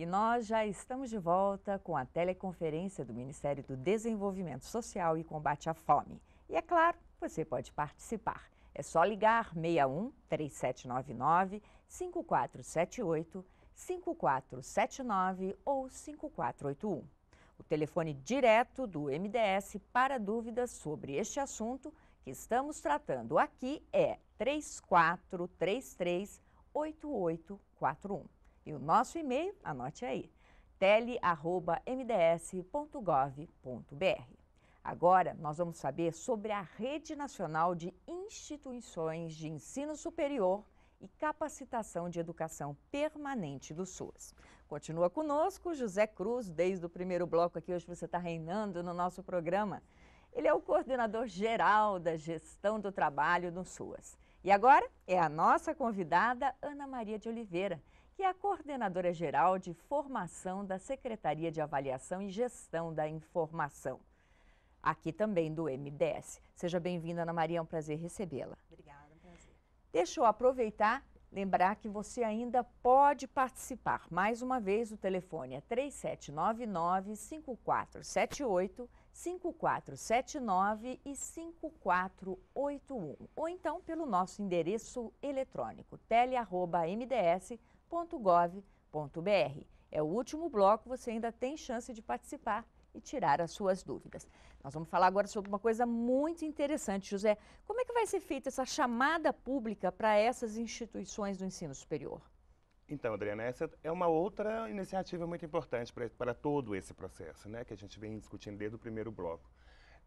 E nós já estamos de volta com a teleconferência do Ministério do Desenvolvimento Social e Combate à Fome. E é claro, você pode participar. É só ligar 61 3799 5478 5479 ou 5481. O telefone direto do MDS para dúvidas sobre este assunto que estamos tratando aqui é 3433 8841. E o nosso e-mail, anote aí, tele.mds.gov.br. Agora, nós vamos saber sobre a Rede Nacional de Instituições de Ensino Superior e capacitação de educação permanente do SUAS. Continua conosco José Cruz, desde o primeiro bloco aqui, hoje você está reinando no nosso programa. Ele é o coordenador geral da gestão do trabalho no SUAS. E agora é a nossa convidada Ana Maria de Oliveira, que é a coordenadora geral de formação da Secretaria de Avaliação e Gestão da Informação, aqui também do MDS. Seja bem-vinda, Ana Maria, é um prazer recebê-la. Obrigada. Deixa eu aproveitar, lembrar que você ainda pode participar. Mais uma vez, o telefone é 3799-5478, 5479 e 5481. Ou então pelo nosso endereço eletrônico, tele.mds.gov.br. É o último bloco, você ainda tem chance de participar e tirar as suas dúvidas. Nós vamos falar agora sobre uma coisa muito interessante, José. Como é que vai ser feita essa chamada pública para essas instituições do ensino superior? Então, Adriana, essa é uma outra iniciativa muito importante para, todo esse processo, né, que a gente vem discutindo desde o primeiro bloco.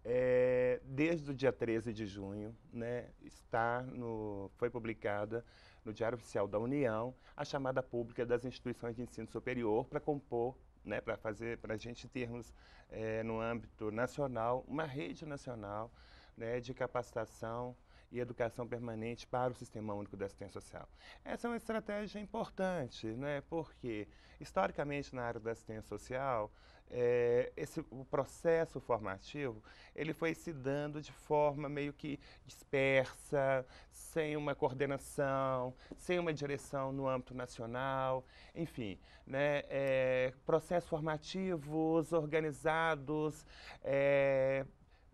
É, desde o dia 13 de junho, né, está no, foi publicada no Diário Oficial da União a chamada pública das instituições de ensino superior para compor né, para fazer para a gente termos é, no âmbito nacional uma rede nacional né, de capacitação e educação permanente para o Sistema Único da Assistência Social. Essa é uma estratégia importante, né, porque historicamente na área da assistência social é, esse, o processo formativo ele foi se dando de forma meio que dispersa, sem uma coordenação, sem uma direção no âmbito nacional, enfim, né, é, processos formativos organizados. É,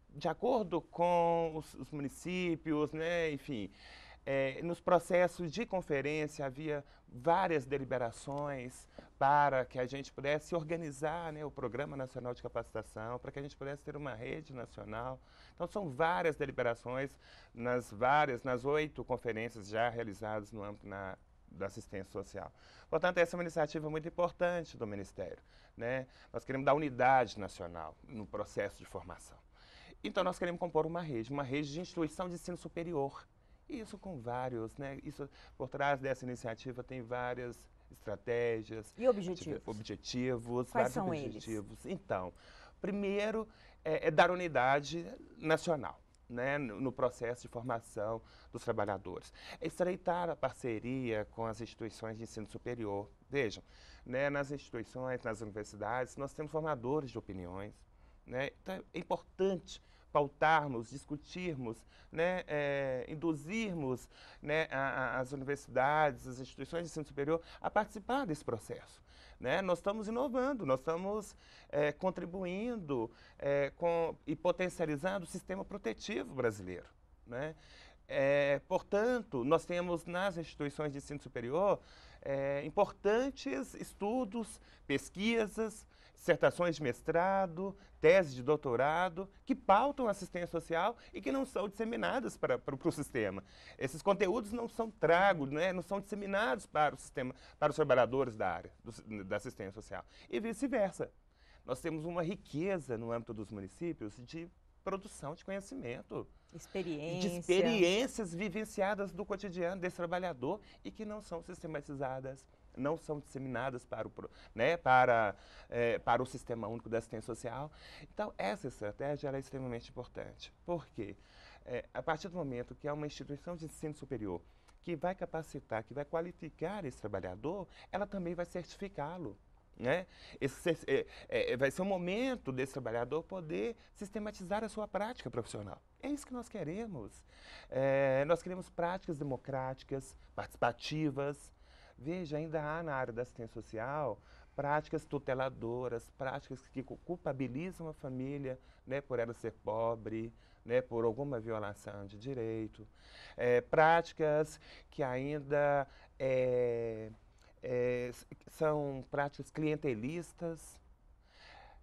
de acordo com os, os municípios, né, enfim, é, nos processos de conferência havia várias deliberações, para que a gente pudesse organizar né, o Programa Nacional de Capacitação, para que a gente pudesse ter uma rede nacional. Então, são várias deliberações nas várias, nas oito conferências já realizadas no âmbito na, da assistência social. Portanto, essa é uma iniciativa muito importante do Ministério. Né? Nós queremos dar unidade nacional no processo de formação. Então, nós queremos compor uma rede, uma rede de instituição de ensino superior. Isso com vários, né? Isso, por trás dessa iniciativa tem várias estratégias. E objetivos? Objetivos. Quais são objetivos. eles? Então, primeiro é, é dar unidade nacional. Né, no processo de formação dos trabalhadores. É estreitar a parceria com as instituições de ensino superior. Vejam, né, nas instituições, nas universidades, nós temos formadores de opiniões. Né, então é importante pautarmos, discutirmos, né, é, induzirmos né, a, a, as universidades, as instituições de ensino superior a participar desse processo. Né? Nós estamos inovando, nós estamos é, contribuindo é, com, e potencializando o sistema protetivo brasileiro. Né? É, portanto, nós temos nas instituições de ensino superior é, importantes estudos, pesquisas, dissertações de mestrado, teses de doutorado, que pautam a assistência social e que não são disseminadas para, para, para o sistema. Esses conteúdos não são tragos, né, não são disseminados para o sistema, para os trabalhadores da área do, da assistência social. E vice-versa. Nós temos uma riqueza no âmbito dos municípios de produção de conhecimento. Experiência. De experiências vivenciadas do cotidiano desse trabalhador e que não são sistematizadas, não são disseminadas para o, né, para, é, para o Sistema Único da Assistência Social. Então, essa estratégia é extremamente importante. Por quê? É, a partir do momento que é uma instituição de ensino superior que vai capacitar, que vai qualificar esse trabalhador, ela também vai certificá-lo. Né? Esse, é, é, é, vai ser o um momento desse trabalhador poder sistematizar a sua prática profissional. É isso que nós queremos. É, nós queremos práticas democráticas, participativas, Veja, ainda há na área da assistência social práticas tuteladoras, práticas que culpabilizam a família né, por ela ser pobre, né, por alguma violação de direito, é, práticas que ainda é, é, são práticas clientelistas.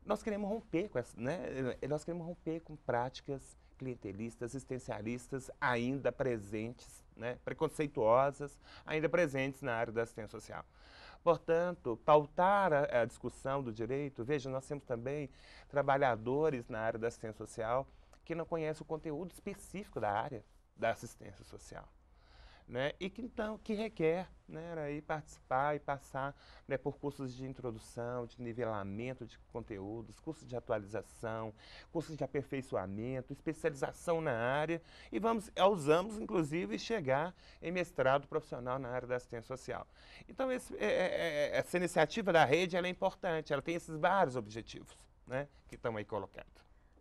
Nós queremos romper com essa, né? É, nós queremos romper com práticas clientelistas, existencialistas ainda presentes né, preconceituosas ainda presentes na área da assistência social. Portanto, pautar a, a, discussão do direito, veja, nós temos também trabalhadores na área da assistência social que não conhecem o conteúdo específico da área da assistência social né? E que então que requer, né, aí participar e passar né, por cursos de introdução, de nivelamento de conteúdos, cursos de atualização, cursos de aperfeiçoamento, especialização na área e vamos ousamos inclusive chegar em mestrado profissional na área da assistência social. Então esse, é, é, é essa iniciativa da rede é importante, ela tem esses vários objetivos, né, que estão aí colocados.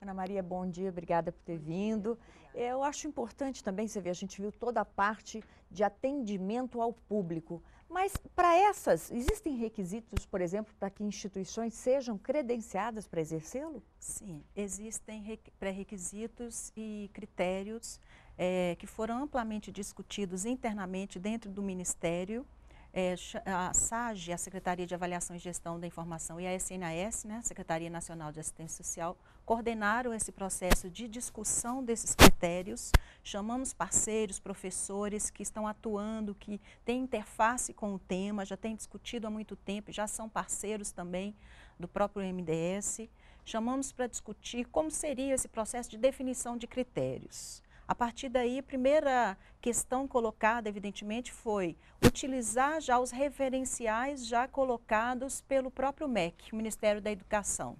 Ana Maria, bom dia, obrigada por ter vindo. Eu acho importante também, você vê, a gente viu toda a parte de atendimento ao público. Mas para essas, existem requisitos, por exemplo, para que instituições sejam credenciadas para exercê-lo? Sim, existem pré-requisitos e critérios é, que foram amplamente discutidos internamente dentro do Ministério. É, a SAGE, a Secretaria de Avaliação e Gestão da Informação, e a SNAS, né, Secretaria Nacional de Assistência Social, coordenaram esse processo de discussão desses critérios. Chamamos parceiros, professores que estão atuando, que têm interface com o tema, já têm discutido há muito tempo, já são parceiros também do próprio MDS. Chamamos para discutir como seria esse processo de definição de critérios. A partir daí, a primeira questão colocada, evidentemente, foi utilizar já os referenciais já colocados pelo próprio MEC, Ministério da Educação.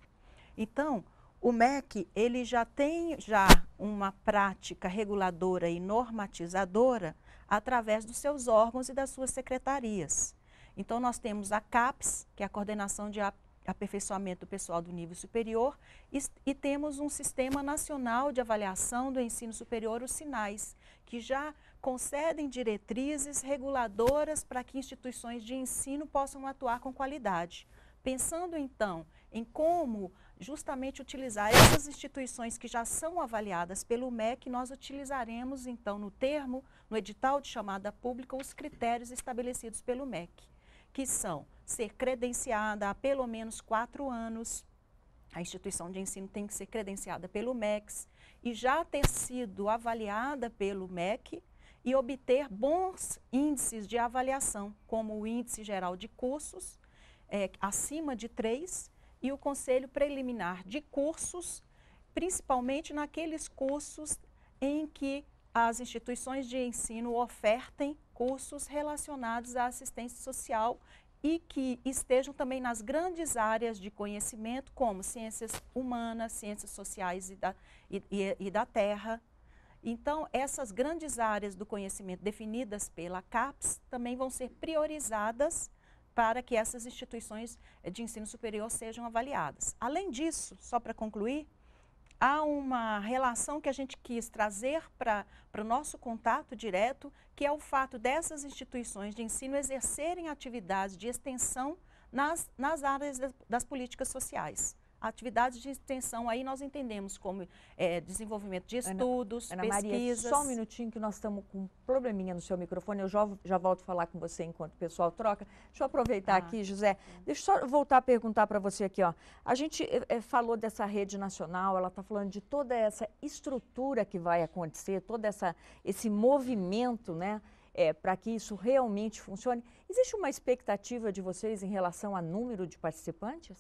Então, o MEC ele já tem já uma prática reguladora e normatizadora através dos seus órgãos e das suas secretarias. Então nós temos a CAPES, que é a Coordenação de Aperfeiçoamento Pessoal do Nível Superior, e, e temos um Sistema Nacional de Avaliação do Ensino Superior, os SINAIS, que já concedem diretrizes reguladoras para que instituições de ensino possam atuar com qualidade. Pensando então em como justamente utilizar essas instituições que já são avaliadas pelo MEC, nós utilizaremos então no termo, no edital de chamada pública, os critérios estabelecidos pelo MEC, que são ser credenciada há pelo menos quatro anos, a instituição de ensino tem que ser credenciada pelo MEC e já ter sido avaliada pelo MEC e obter bons índices de avaliação, como o Índice Geral de Cursos é, acima de três e o conselho preliminar de cursos, principalmente naqueles cursos em que as instituições de ensino ofertem cursos relacionados à assistência social e que estejam também nas grandes áreas de conhecimento, como ciências humanas, ciências sociais e da, e, e, e da terra. Então, essas grandes áreas do conhecimento definidas pela CAPES também vão ser priorizadas para que essas instituições eh, de ensino superior sejam avaliadas. Além disso, só para concluir, há uma relação que a gente quis trazer para o nosso contato direto, que é o fato dessas instituições de ensino exercerem atividades de extensão nas, nas áreas das, das políticas sociais atividades de extensão aí nós entendemos como é, desenvolvimento de estudos, Ana, Ana pesquisas. Maria, só um minutinho que nós estamos com um probleminha no seu microfone, eu já, já volto a falar com você enquanto o pessoal troca. Deixa eu aproveitar ah, aqui, José. Deixa eu só voltar a perguntar para você aqui, ó. A gente é, é falou dessa rede nacional, ela está falando de toda essa estrutura que vai acontecer, todo essa, esse movimento, né? É, para que isso realmente funcione. Existe uma expectativa de vocês em relação a número de participantes?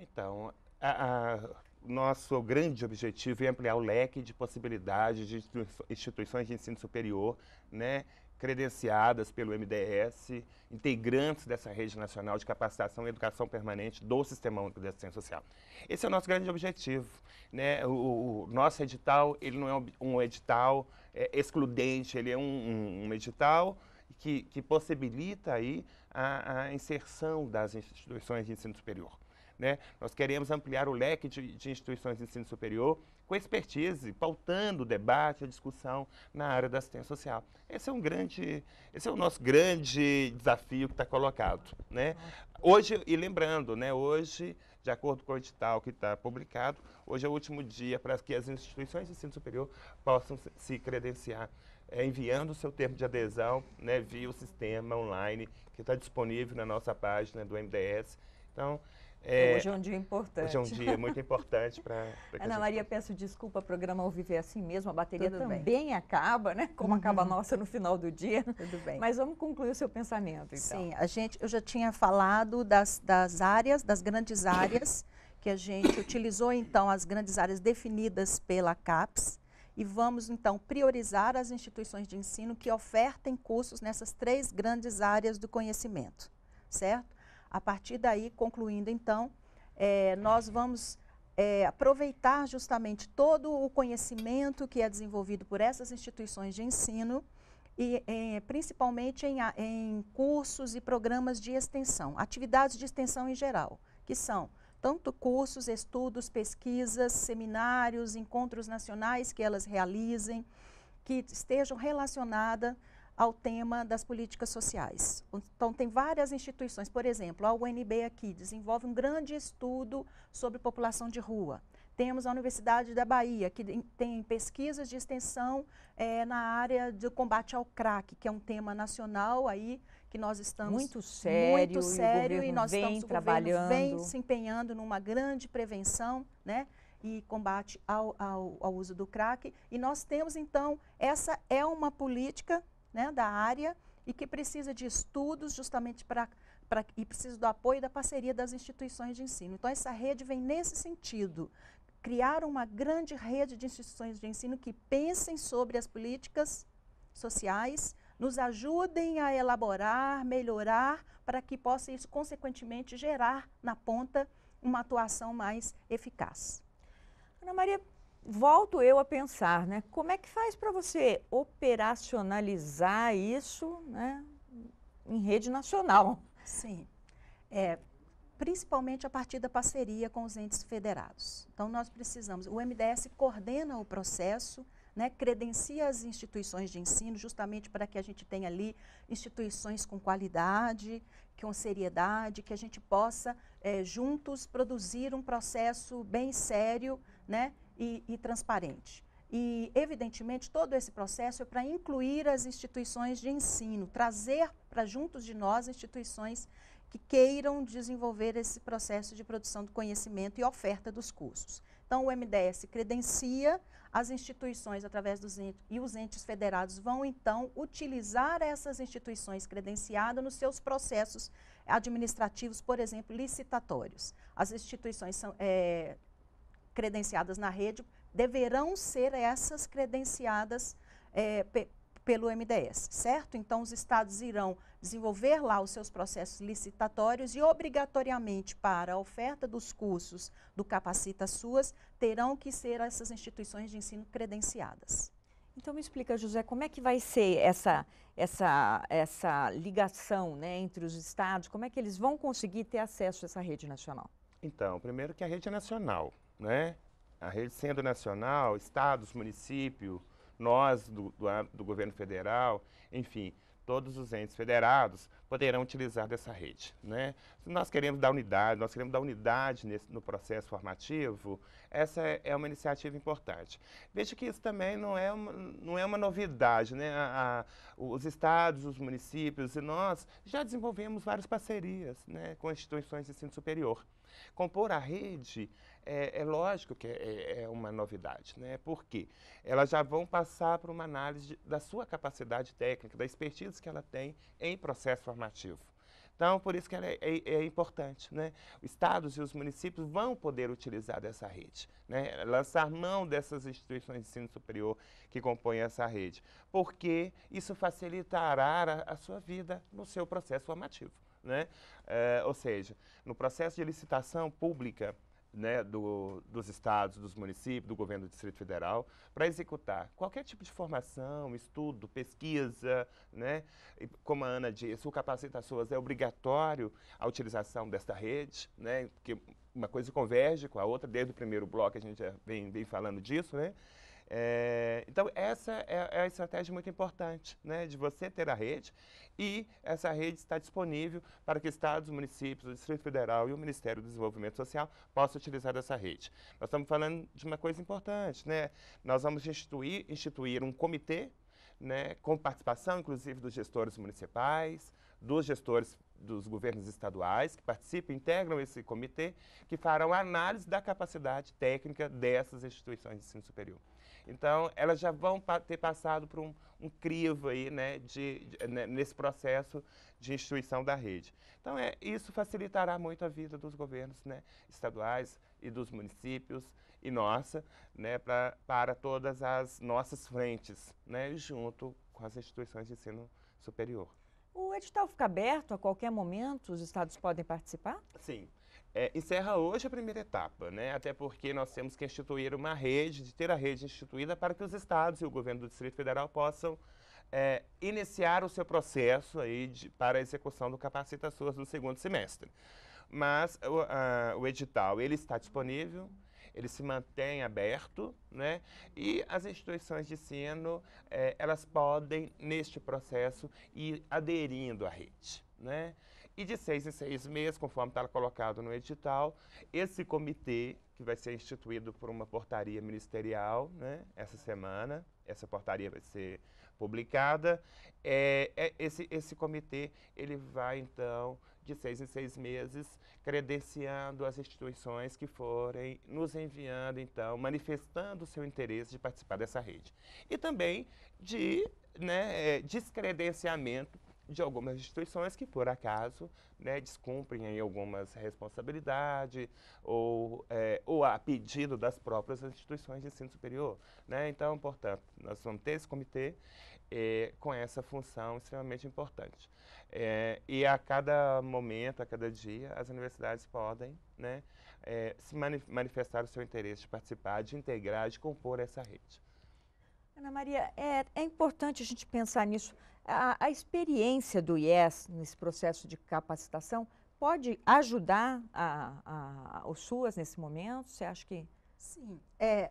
Então, a, a, nosso grande objetivo é ampliar o leque de possibilidades de instituições de ensino superior, né, credenciadas pelo MDS, integrantes dessa rede nacional de capacitação e educação permanente do Sistema Único de Assistência Social. Esse é o nosso grande objetivo. Né? O, o nosso edital ele não é um edital é, excludente, ele é um, um, um edital que, que, possibilita aí a, a inserção das instituições de ensino superior. Né? Nós queremos ampliar o leque de, de instituições de ensino superior com expertise, pautando o debate, a discussão na área da assistência social. Esse é um grande, esse é o nosso grande desafio que está colocado, né? Hoje, e lembrando, né, hoje, de acordo com o edital que está publicado, hoje é o último dia para que as instituições de ensino superior possam se credenciar, é, enviando o seu termo de adesão né, via o sistema online que está disponível na nossa página do MDS. Então, é, hoje é um dia importante. Hoje é um dia muito importante para. Ana Maria, peço desculpa, o programa ao vivo é assim mesmo, a bateria Tudo também bem. acaba, né? Como uhum. acaba a nossa no final do dia. Tudo bem. Mas vamos concluir o seu pensamento, então. Sim, a gente, eu já tinha falado das, das áreas, das grandes áreas, que a gente utilizou então as grandes áreas definidas pela CAPES e vamos então priorizar as instituições de ensino que ofertem cursos nessas três grandes áreas do conhecimento, certo? A partir daí, concluindo então, é, nós vamos é, aproveitar justamente todo o conhecimento que é desenvolvido por essas instituições de ensino e é, principalmente em, em cursos e programas de extensão, atividades de extensão em geral, que são tanto cursos, estudos, pesquisas, seminários, encontros nacionais que elas realizem, que estejam relacionadas ao tema das políticas sociais. Então, tem várias instituições, por exemplo, a UNB aqui desenvolve um grande estudo sobre população de rua. Temos a Universidade da Bahia, que tem pesquisas de extensão é, na área de combate ao crack, que é um tema nacional aí que nós estamos muito sério, muito sério e, e nós estamos trabalhando, vem se empenhando numa grande prevenção, né? e combate ao, ao, ao, uso do crack. E nós temos, então, essa é uma política né, da área e que precisa de estudos justamente para e precisa do apoio e da parceria das instituições de ensino. Então, essa rede vem nesse sentido, criar uma grande rede de instituições de ensino que pensem sobre as políticas sociais, nos ajudem a elaborar, melhorar, para que possa isso, consequentemente, gerar na ponta uma atuação mais eficaz. Ana Maria, volto eu a pensar, né? Como é que faz para você operacionalizar isso, né, em rede nacional? Sim. É, principalmente a partir da parceria com os entes federados. Então nós precisamos, o MDS coordena o processo, né, credencia as instituições de ensino justamente para que a gente tenha ali instituições com qualidade, com seriedade, que a gente possa é, juntos produzir um processo bem sério, né, e, e transparente. E, evidentemente, todo esse processo é para incluir as instituições de ensino, trazer para juntos de nós instituições que queiram desenvolver esse processo de produção do conhecimento e oferta dos cursos. Então, o MDS credencia as instituições através dos entes, e os entes federados vão, então, utilizar essas instituições credenciadas nos seus processos administrativos, por exemplo, licitatórios. As instituições são, é, credenciadas na rede deverão ser essas credenciadas é, pelo MDS, certo? Então, os estados irão desenvolver lá os seus processos licitatórios e, obrigatoriamente, para a oferta dos cursos do Capacita Suas, terão que ser essas instituições de ensino credenciadas. Então, me explica, José, como é que vai ser essa, essa, essa ligação né, entre os estados? Como é que eles vão conseguir ter acesso a essa rede nacional? Então, primeiro que a rede é nacional né? A rede sendo nacional, estados, município, nós do, do, do governo federal, enfim, todos os entes federados poderão utilizar dessa rede. Né? Nós queremos dar unidade, nós queremos dar unidade nesse, no processo formativo, essa é, é uma iniciativa importante. Veja que isso também não é uma, não é uma novidade. Né? A, a, os estados, os municípios e nós já desenvolvemos várias parcerias né, com instituições de ensino superior. Compor a rede é, é lógico que é, é, é uma novidade, né? Porque elas já vão passar por uma análise da sua capacidade técnica, da expertise que ela tem em processo formativo. Então, por isso que ela é, é, é, importante. Né? Os estados e os municípios vão poder utilizar dessa rede, né? lançar mão dessas instituições de ensino superior que compõem essa rede, porque isso facilitará a, a sua vida no seu processo formativo. Né? É, ou seja, no processo de licitação pública né, do, dos estados, dos municípios, do governo do Distrito Federal, para executar qualquer tipo de formação, estudo, pesquisa, né, como a Ana disse, o capacitações é obrigatório a utilização desta rede, né, porque uma coisa converge com a outra, desde o primeiro bloco a gente já vem, vem falando disso, né, é, então, essa é, é, a estratégia muito importante, né, de você ter a rede e essa rede está disponível para que estados, municípios, o Distrito Federal e o Ministério do Desenvolvimento Social possam utilizar essa rede. Nós estamos falando de uma coisa importante, né? Nós vamos instituir, instituir um comitê, né, com participação, inclusive, dos gestores municipais, dos gestores dos governos estaduais que participam, integram esse comitê, que farão análise da capacidade técnica dessas instituições de ensino superior. Então, elas já vão ter passado por um, um crivo aí, né, de, de, né, nesse processo de instituição da rede. Então, é, isso facilitará muito a vida dos governos né, estaduais e dos municípios e nossa, né, pra, para todas as nossas frentes, né, junto com as instituições de ensino superior. O edital fica aberto a qualquer momento? Os estados podem participar? Sim é, encerra hoje a primeira etapa, né? até porque nós temos que instituir uma rede, de ter a rede instituída para que os estados e o governo do Distrito Federal possam é, iniciar o seu processo aí de, para a execução do capacitações no segundo semestre. Mas o, a, o edital ele está disponível, ele se mantém aberto, né? E as instituições de ensino, é, elas podem, neste processo, ir aderindo à rede, né? E de seis em seis meses, conforme está colocado no edital, esse comitê, que vai ser instituído por uma portaria ministerial, né, essa semana, essa portaria vai ser publicada, é, é, esse, esse comitê ele vai, então, de seis em seis meses, credenciando as instituições que forem nos enviando, então, manifestando o seu interesse de participar dessa rede. E também de né, é, descredenciamento de algumas instituições que, por acaso, né, descumprem aí algumas responsabilidades ou, é, ou a pedido das próprias instituições de ensino superior. Né? Então, portanto, nós vamos ter esse comitê é, com essa função extremamente importante. É, e a cada momento, a cada dia, as universidades podem né, é, se manifestar o seu interesse de participar, de integrar, de compor essa rede. Ana Maria, é, é importante a gente pensar nisso. A, a, experiência do IES nesse processo de capacitação pode ajudar a, a, os SUAS nesse momento? Você acha que... Sim, é,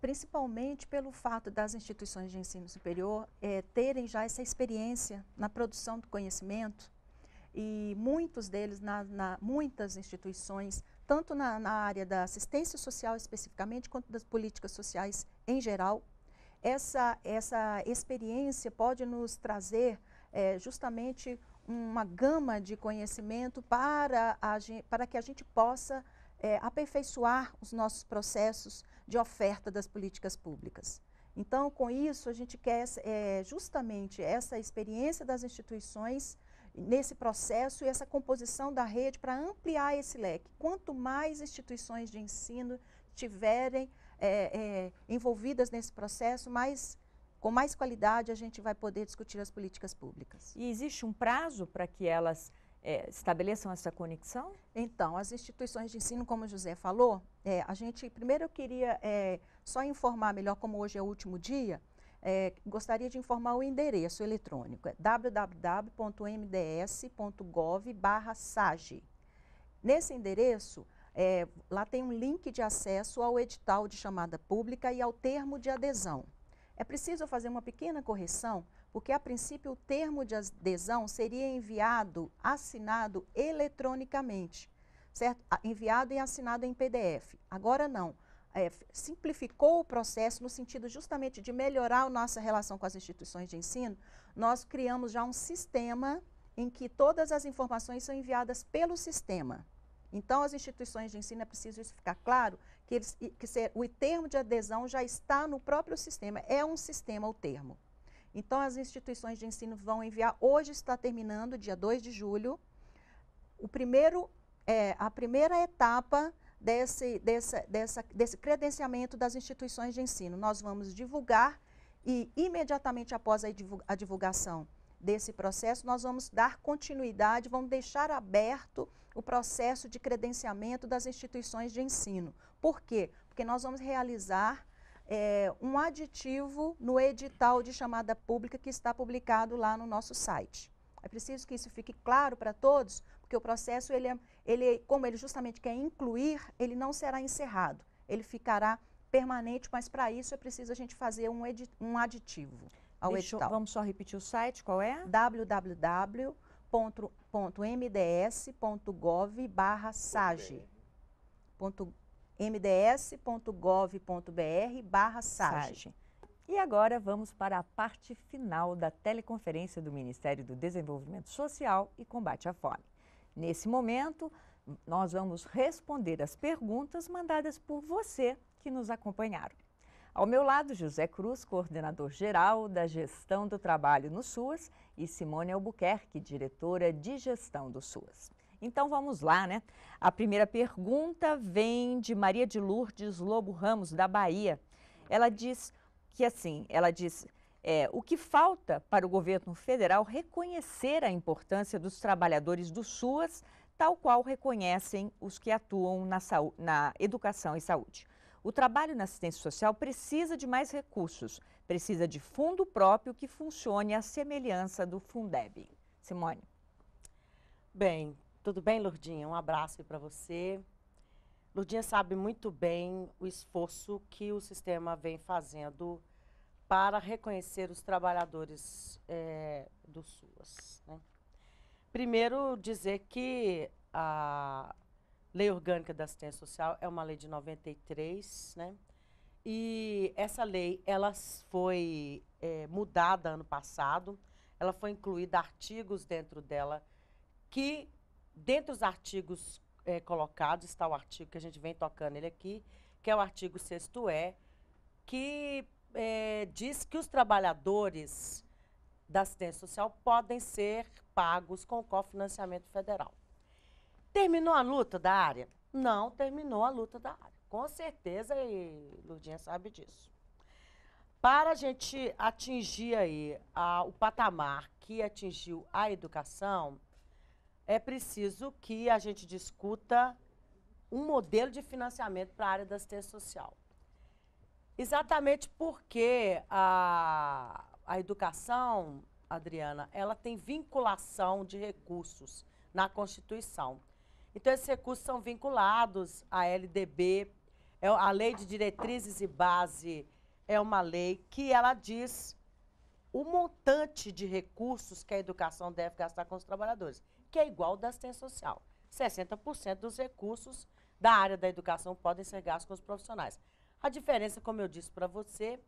principalmente pelo fato das instituições de ensino superior é, terem já essa experiência na produção do conhecimento e muitos deles, na, na muitas instituições, tanto na, na, área da assistência social especificamente, quanto das políticas sociais em geral, essa, essa experiência pode nos trazer é, justamente uma gama de conhecimento para, a, para que a gente possa é, aperfeiçoar os nossos processos de oferta das políticas públicas. Então, com isso, a gente quer é, justamente essa experiência das instituições nesse processo e essa composição da rede para ampliar esse leque. Quanto mais instituições de ensino tiverem é, é, envolvidas nesse processo, mas com mais qualidade a gente vai poder discutir as políticas públicas. E existe um prazo para que elas é, estabeleçam essa conexão? Então, as instituições de ensino, como o José falou, é, a gente, primeiro eu queria é, só informar melhor, como hoje é o último dia, é, gostaria de informar o endereço eletrônico, é www.mds.gov.br. Nesse endereço, é, lá tem um link de acesso ao edital de chamada pública e ao termo de adesão. É preciso fazer uma pequena correção, porque a princípio o termo de adesão seria enviado, assinado eletronicamente, certo? Ah, enviado e assinado em PDF. Agora não. É, simplificou o processo no sentido justamente de melhorar a nossa relação com as instituições de ensino, nós criamos já um sistema em que todas as informações são enviadas pelo sistema. Então, as instituições de ensino, é preciso isso ficar claro, que, eles, que ser, o termo de adesão já está no próprio sistema, é um sistema o termo. Então, as instituições de ensino vão enviar, hoje está terminando, dia 2 de julho, o primeiro, é, a primeira etapa desse, dessa, desse credenciamento das instituições de ensino. Nós vamos divulgar e imediatamente após a divulgação desse processo, nós vamos dar continuidade, vamos deixar aberto o processo de credenciamento das instituições de ensino. Por quê? Porque nós vamos realizar é, um aditivo no edital de chamada pública que está publicado lá no nosso site. É preciso que isso fique claro para todos, porque o processo, ele, é, ele, como ele justamente quer incluir, ele não será encerrado, ele ficará permanente, mas para isso é preciso a gente fazer um, edit, um aditivo ao Deixa, edital. Vamos só repetir o site, qual é? www .mds.gov barra SAGE. mds.gov.br barra SAGE. E agora vamos para a parte final da teleconferência do Ministério do Desenvolvimento Social e Combate à Fome. Nesse momento, nós vamos responder as perguntas mandadas por você que nos acompanharam. Ao meu lado, José Cruz, coordenador geral da Gestão do Trabalho no SUAS, e Simone Albuquerque, diretora de Gestão do SUAS. Então vamos lá, né? A primeira pergunta vem de Maria de Lourdes Lobo Ramos, da Bahia. Ela diz que assim, ela diz, é, o que falta para o governo federal reconhecer a importância dos trabalhadores do SUAS, tal qual reconhecem os que atuam na, saúde, na educação e saúde. O trabalho na assistência social precisa de mais recursos, precisa de fundo próprio que funcione à semelhança do Fundeb. Simone. Bem, tudo bem, Lurdinha? Um abraço para você. Lurdinha sabe muito bem o esforço que o sistema vem fazendo para reconhecer os trabalhadores é, do SUAS. Né? Primeiro, dizer que a, Lei Orgânica da Assistência Social é uma lei de 93, né? E essa lei, ela foi é, mudada ano passado, ela foi incluída artigos dentro dela que, dentre os artigos é, colocados, está o artigo que a gente vem tocando ele aqui, que é o artigo 6 é, que é, diz que os trabalhadores da assistência social podem ser pagos com cofinanciamento federal. Terminou a luta da área? Não terminou a luta da área. Com certeza, e Lurdinha sabe disso. Para a gente atingir aí a, o patamar que atingiu a educação, é preciso que a gente discuta um modelo de financiamento para a área da assistência social. Exatamente porque a, a educação, Adriana, ela tem vinculação de recursos na Constituição. Então, esses recursos são vinculados à LDB, é a Lei de Diretrizes e Base é uma lei que ela diz o montante de recursos que a educação deve gastar com os trabalhadores, que é igual da assistência social. 60% dos recursos da área da educação podem ser gastos com os profissionais. A diferença, como eu disse para você,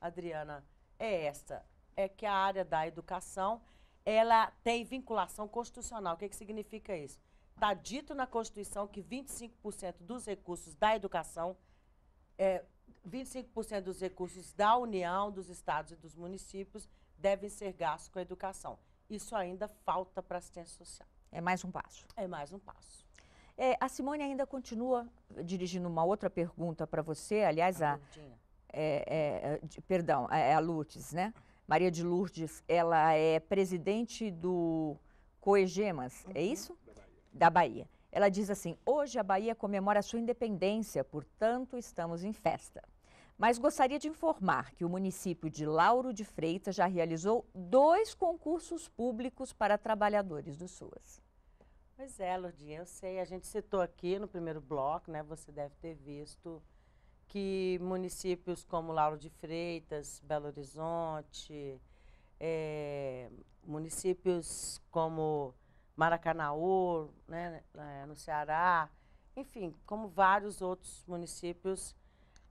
Adriana, é esta, é que a área da educação, ela tem vinculação constitucional. O que, que significa isso? Está dito na Constituição que 25% dos recursos da educação, é, 25% dos recursos da União, dos estados e dos municípios devem ser gastos com a educação. Isso ainda falta para a assistência social. É mais um passo. É mais um passo. É, a Simone ainda continua dirigindo uma outra pergunta para você, aliás, a, a é, é, de, perdão, é a Lourdes, né? Maria de Lourdes, ela é presidente do Coegemas, é uhum. é isso? da Bahia. Ela diz assim: hoje a Bahia comemora a sua independência, portanto estamos em festa. Mas gostaria de informar que o município de Lauro de Freitas já realizou dois concursos públicos para trabalhadores do SUAS. Pois é, Lourdinha, eu sei, a gente citou aqui no primeiro bloco, né, você deve ter visto que municípios como Lauro de Freitas, Belo Horizonte, é, municípios como Maracanaú, né, né, no Ceará, enfim, como vários outros municípios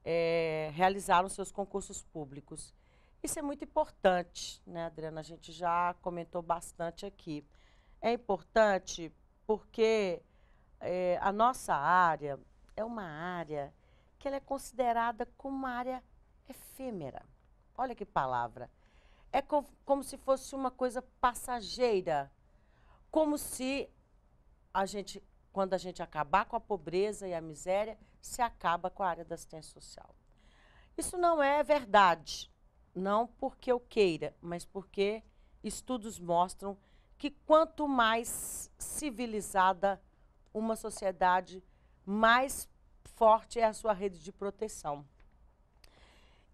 é, realizaram seus concursos públicos. Isso é muito importante, né, Adriana? A gente já comentou bastante aqui. É importante porque é, a nossa área é uma área que ela é considerada como uma área efêmera. Olha que palavra. É como se fosse uma coisa passageira como se a gente, quando a gente acabar com a pobreza e a miséria, se acaba com a área da assistência social. Isso não é verdade, não porque eu queira, mas porque estudos mostram que quanto mais civilizada uma sociedade, mais forte é a sua rede de proteção.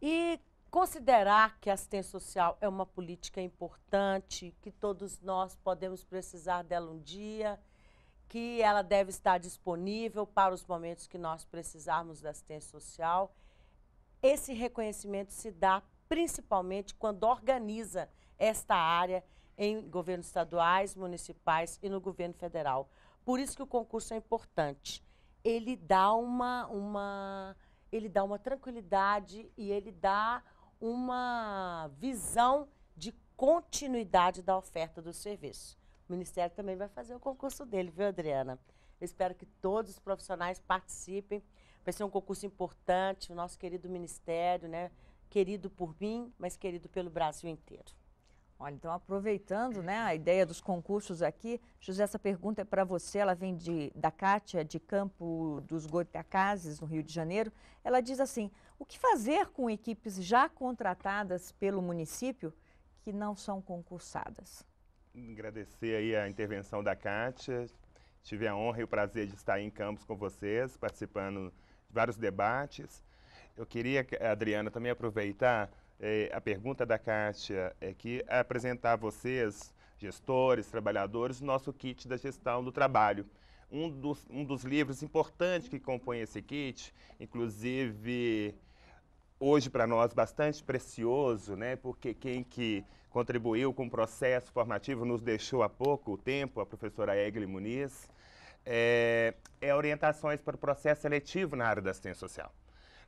E considerar que a assistência social é uma política importante, que todos nós podemos precisar dela um dia, que ela deve estar disponível para os momentos que nós precisarmos da assistência social. Esse reconhecimento se dá principalmente quando organiza esta área em governos estaduais, municipais e no governo federal. Por isso que o concurso é importante. Ele dá uma, uma, ele dá uma tranquilidade e ele dá uma visão de continuidade da oferta do serviço. O Ministério também vai fazer o concurso dele, viu, Adriana? Eu espero que todos os profissionais participem. Vai ser um concurso importante, o nosso querido Ministério, né? Querido por mim, mas querido pelo Brasil inteiro. Olha, então aproveitando né, a ideia dos concursos aqui, José, essa pergunta é para você, ela vem de, da Kátia, de Campo dos Goitacazes, no Rio de Janeiro. Ela diz assim, o que fazer com equipes já contratadas pelo município que não são concursadas? Agradecer aí a intervenção da Kátia, tive a honra e o prazer de estar em Campos com vocês, participando de vários debates. Eu queria, Adriana, também aproveitar é, a pergunta da Kátia é que apresentar a vocês, gestores, trabalhadores, o nosso kit da gestão do trabalho. Um dos, um dos livros importantes que compõe esse kit, inclusive hoje para nós bastante precioso, né? porque quem que contribuiu com o processo formativo nos deixou há pouco tempo, a professora Egli Muniz, é, é orientações para o processo seletivo na área da assistência social.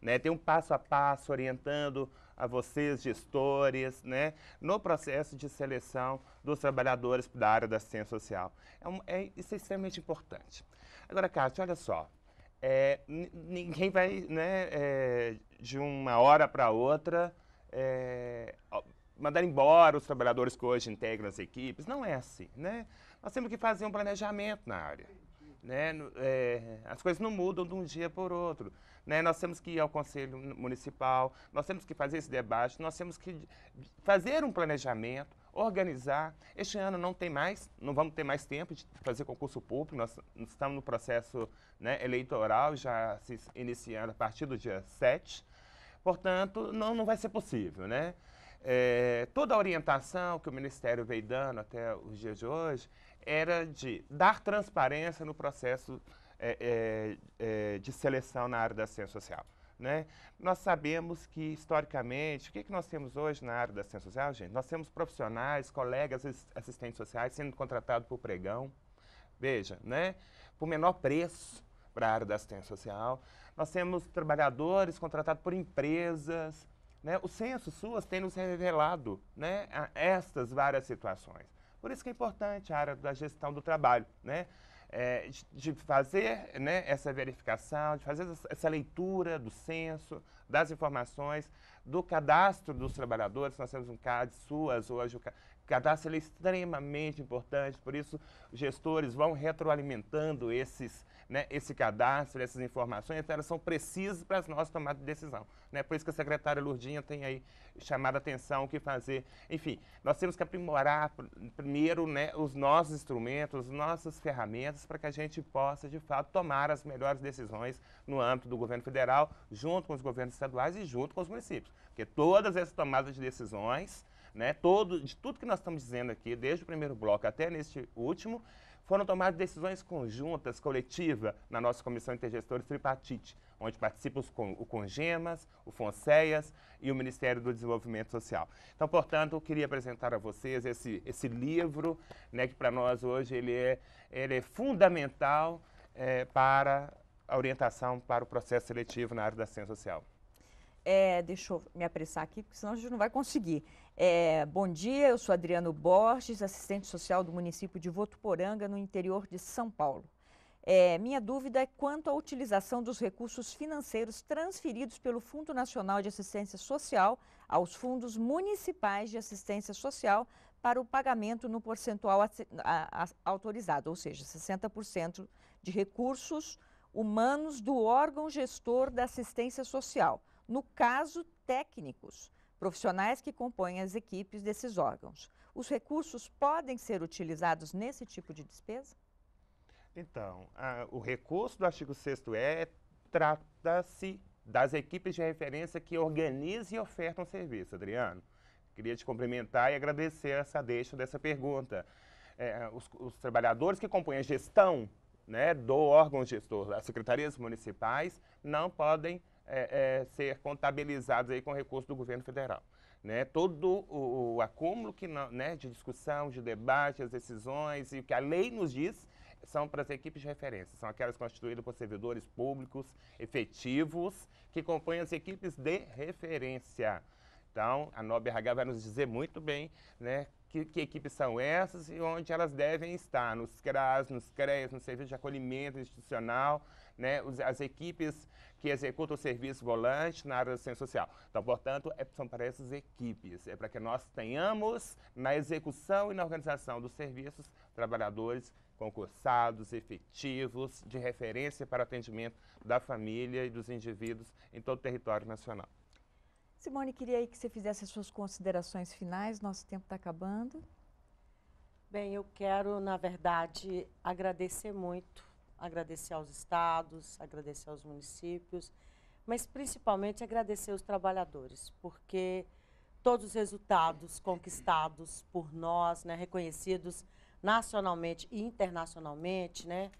Né? Tem um passo a passo orientando a vocês, gestores, né, no processo de seleção dos trabalhadores da área da assistência social. É, um, é isso é extremamente importante. Agora, Cátia, olha só, é, ninguém vai, né, é, de uma hora para outra, é, mandar embora os trabalhadores que hoje integram as equipes. Não é assim, né? Nós temos que fazer um planejamento na área. Né? É, as coisas não mudam de um dia por outro. Né? Nós temos que ir ao Conselho Municipal, nós temos que fazer esse debate, nós temos que fazer um planejamento, organizar. Este ano não tem mais, não vamos ter mais tempo de fazer concurso público, nós estamos no processo né, eleitoral, já se iniciando a partir do dia 7. Portanto, não, não vai ser possível, né? É, toda a orientação que o Ministério veio dando até os dias de hoje era de dar transparência no processo é, é, de seleção na área da ciência social. Né? Nós sabemos que, historicamente, o que, que nós temos hoje na área da ciência social, gente? Nós temos profissionais, colegas, assistentes sociais sendo contratados por pregão, veja, né? por menor preço para a área da assistência social. Nós temos trabalhadores contratados por empresas. Né? O censo SUAS tem nos revelado né, estas várias situações. Por isso que é importante a área da gestão do trabalho, né? É, de fazer né, essa verificação, de fazer essa leitura do censo, das informações, do cadastro dos trabalhadores. Nós temos um CAD, SUAS, hoje o cadastro é extremamente importante, por isso os gestores vão retroalimentando esses né, esse cadastro, essas informações, então elas são precisas para as nossas tomadas de decisão. Né? Por isso que a secretária Lurdinha tem aí chamado a atenção o que fazer. Enfim, nós temos que aprimorar primeiro né, os nossos instrumentos, as nossas ferramentas, para que a gente possa, de fato, tomar as melhores decisões no âmbito do governo federal, junto com os governos estaduais e junto com os municípios. Porque todas essas tomadas de decisões, né, todo, de tudo que nós estamos dizendo aqui, desde o primeiro bloco até neste último, foram tomadas decisões conjuntas, coletivas, na nossa Comissão Intergestores Tripartite, onde participam os, o CONGEMAS, o Fonseias e o Ministério do Desenvolvimento Social. Então, portanto, eu queria apresentar a vocês esse, esse livro, né, que para nós hoje ele é, ele é fundamental é, para a orientação para o processo seletivo na área da ciência social. É, deixa eu me apressar aqui, porque senão a gente não vai conseguir. É, bom dia, eu sou Adriano Borges, assistente social do município de Votuporanga, no interior de São Paulo. É, minha dúvida é quanto à utilização dos recursos financeiros transferidos pelo Fundo Nacional de Assistência Social aos fundos municipais de assistência social para o pagamento no percentual a, a, a, autorizado, ou seja, 60% de recursos humanos do órgão gestor da assistência social no caso, técnicos, profissionais que compõem as equipes desses órgãos. Os recursos podem ser utilizados nesse tipo de despesa? Então, a, o recurso do artigo 6 é trata-se das equipes de referência que organizam e ofertam serviço, Adriano. Queria te cumprimentar e agradecer essa deixa dessa pergunta. É, os, os, trabalhadores que compõem a gestão né, do órgão gestor, as secretarias municipais, não podem é, é, ser contabilizados aí com recurso do governo federal. Né? Todo o, o acúmulo que não, né, de discussão, de debate, as decisões e o que a lei nos diz são para as equipes de referência, são aquelas constituídas por servidores públicos efetivos que compõem as equipes de referência. Então, a NobRH vai nos dizer muito bem né, que, que, equipes são essas e onde elas devem estar, nos CRAS, nos CREAS, no Serviço de Acolhimento Institucional, né, as equipes que executam o serviço volante na área da ciência social. Então, portanto, é, são para essas equipes, é para que nós tenhamos na execução e na organização dos serviços trabalhadores concursados, efetivos, de referência para atendimento da família e dos indivíduos em todo o território nacional. Simone, queria aí que você fizesse as suas considerações finais, nosso tempo está acabando. Bem, eu quero, na verdade, agradecer muito, agradecer aos estados, agradecer aos municípios, mas principalmente agradecer os trabalhadores, porque todos os resultados conquistados por nós, né, reconhecidos nacionalmente e internacionalmente, né,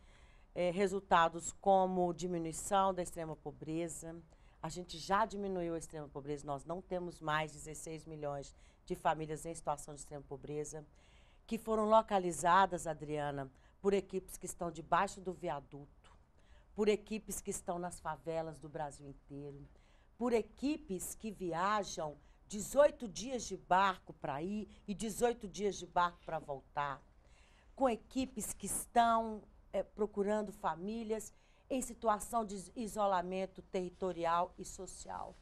é, resultados como diminuição da extrema pobreza, a gente já diminuiu a extrema pobreza, nós não temos mais 16 milhões de famílias em situação de extrema pobreza, que foram localizadas, Adriana, por equipes que estão debaixo do viaduto, por equipes que estão nas favelas do Brasil inteiro, por equipes que viajam 18 dias de barco para ir e 18 dias de barco para voltar, com equipes que estão é, procurando famílias em situação de isolamento territorial e social.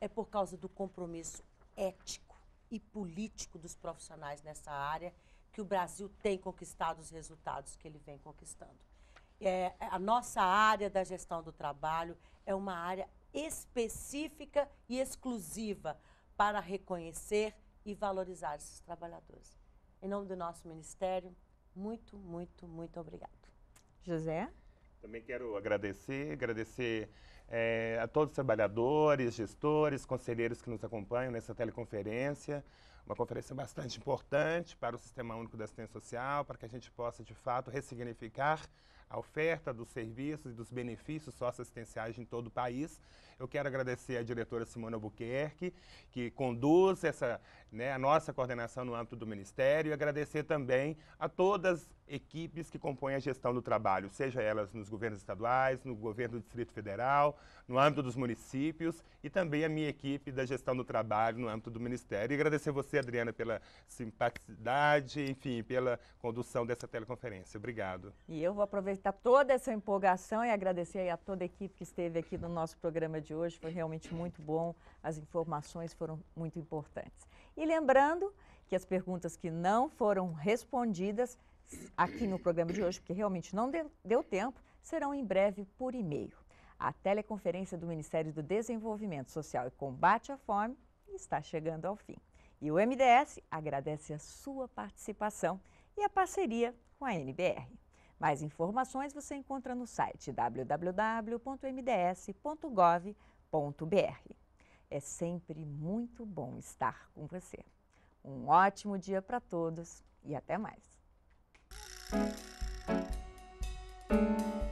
É por causa do compromisso ético e político dos profissionais nessa área que o Brasil tem conquistado os resultados que ele vem conquistando. É, a nossa área da gestão do trabalho é uma área específica e exclusiva para reconhecer e valorizar esses trabalhadores. Em nome do nosso ministério, muito, muito, muito obrigado. José? Também quero agradecer, agradecer é, a todos os trabalhadores, gestores, conselheiros que nos acompanham nessa teleconferência. Uma conferência bastante importante para o Sistema Único da Assistência Social, para que a gente possa, de fato, ressignificar a oferta dos serviços e dos benefícios socioassistenciais em todo o país. Eu quero agradecer à diretora Simone Albuquerque, que conduz essa, né, a nossa coordenação no âmbito do Ministério, e agradecer também a todas equipes que compõem a gestão do trabalho, seja elas nos governos estaduais, no governo do Distrito Federal, no âmbito dos municípios e também a minha equipe da gestão do trabalho no âmbito do Ministério. E agradecer você, Adriana, pela simpaticidade, enfim, pela condução dessa teleconferência. Obrigado. E eu vou aproveitar toda essa empolgação e agradecer a toda a equipe que esteve aqui no nosso programa de hoje. Foi realmente muito bom, as informações foram muito importantes. E lembrando que as perguntas que não foram respondidas aqui no programa de hoje, porque realmente não deu, deu tempo, serão em breve por e-mail. A teleconferência do Ministério do Desenvolvimento Social e Combate à Fome está chegando ao fim. E o MDS agradece a sua participação e a parceria com a NBR. Mais informações você encontra no site www.mds.gov.br. É sempre muito bom estar com você. Um ótimo dia para todos e até mais. Música